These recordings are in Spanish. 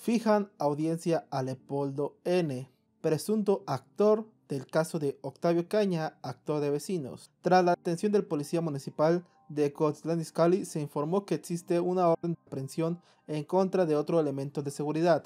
fijan audiencia a Leopoldo N., presunto actor del caso de Octavio Caña, actor de vecinos. Tras la detención del policía municipal de Coatzacoalcos, se informó que existe una orden de aprehensión en contra de otro elemento de seguridad.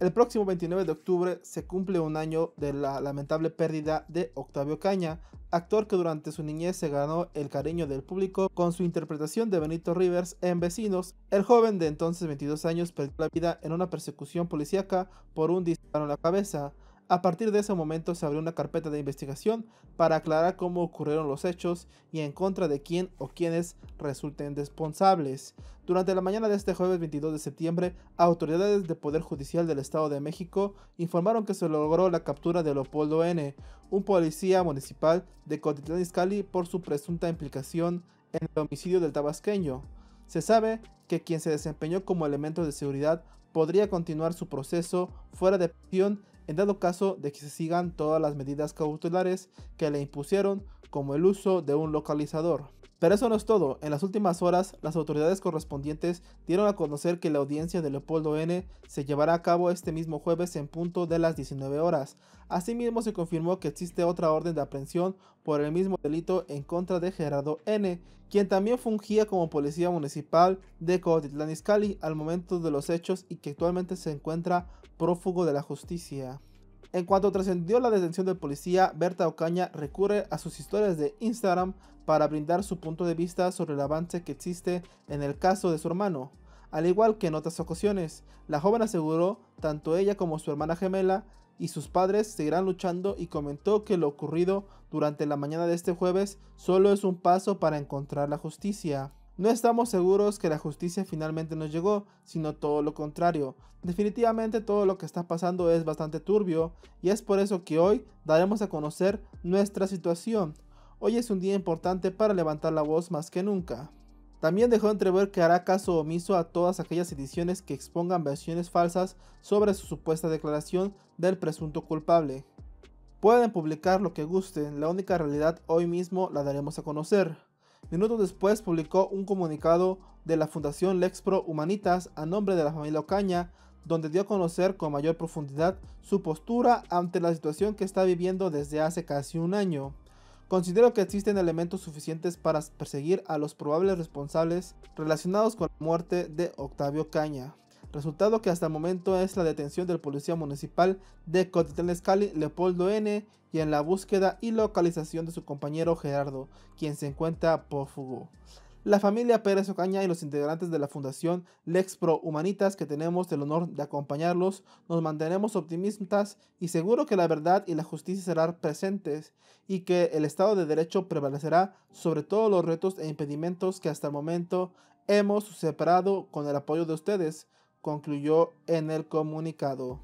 El próximo 29 de octubre se cumple un año de la lamentable pérdida de Octavio Caña, actor que durante su niñez se ganó el cariño del público con su interpretación de Benito Rivers en Vecinos. El joven de entonces 22 años perdió la vida en una persecución policíaca por un disparo en la cabeza. A partir de ese momento se abrió una carpeta de investigación para aclarar cómo ocurrieron los hechos y en contra de quién o quienes resulten responsables. Durante la mañana de este jueves 22 de septiembre, autoridades del Poder Judicial del Estado de México informaron que se logró la captura de Leopoldo N., un policía municipal de Cotitlán Iscali por su presunta implicación en el homicidio del tabasqueño. Se sabe que quien se desempeñó como elemento de seguridad podría continuar su proceso fuera de prisión en dado caso de que se sigan todas las medidas cautelares que le impusieron, como el uso de un localizador. Pero eso no es todo. En las últimas horas, las autoridades correspondientes dieron a conocer que la audiencia de Leopoldo N se llevará a cabo este mismo jueves en punto de las 19 horas. Asimismo, se confirmó que existe otra orden de aprehensión por el mismo delito en contra de Gerardo N, quien también fungía como policía municipal de Cotitlán Cali al momento de los hechos y que actualmente se encuentra prófugo de la justicia. En cuanto trascendió la detención del policía, Berta Ocaña recurre a sus historias de Instagram para brindar su punto de vista sobre el avance que existe en el caso de su hermano. Al igual que en otras ocasiones, la joven aseguró, tanto ella como su hermana gemela y sus padres seguirán luchando y comentó que lo ocurrido durante la mañana de este jueves solo es un paso para encontrar la justicia. No estamos seguros que la justicia finalmente nos llegó, sino todo lo contrario. Definitivamente todo lo que está pasando es bastante turbio y es por eso que hoy daremos a conocer nuestra situación. Hoy es un día importante para levantar la voz más que nunca. También dejó entrever que hará caso omiso a todas aquellas ediciones que expongan versiones falsas sobre su supuesta declaración del presunto culpable. Pueden publicar lo que gusten, la única realidad hoy mismo la daremos a conocer. Minutos después publicó un comunicado de la Fundación Lexpro Humanitas a nombre de la familia Ocaña, donde dio a conocer con mayor profundidad su postura ante la situación que está viviendo desde hace casi un año. Considero que existen elementos suficientes para perseguir a los probables responsables relacionados con la muerte de Octavio Caña. Resultado que hasta el momento es la detención del policía municipal de Cotitlán-Escali, Leopoldo N., y en la búsqueda y localización de su compañero Gerardo, quien se encuentra prófugo. La familia Pérez Ocaña y los integrantes de la Fundación Lex Pro Humanitas, que tenemos el honor de acompañarlos, nos mantenemos optimistas y seguro que la verdad y la justicia serán presentes y que el Estado de Derecho prevalecerá sobre todos los retos e impedimentos que hasta el momento hemos superado con el apoyo de ustedes concluyó en el comunicado.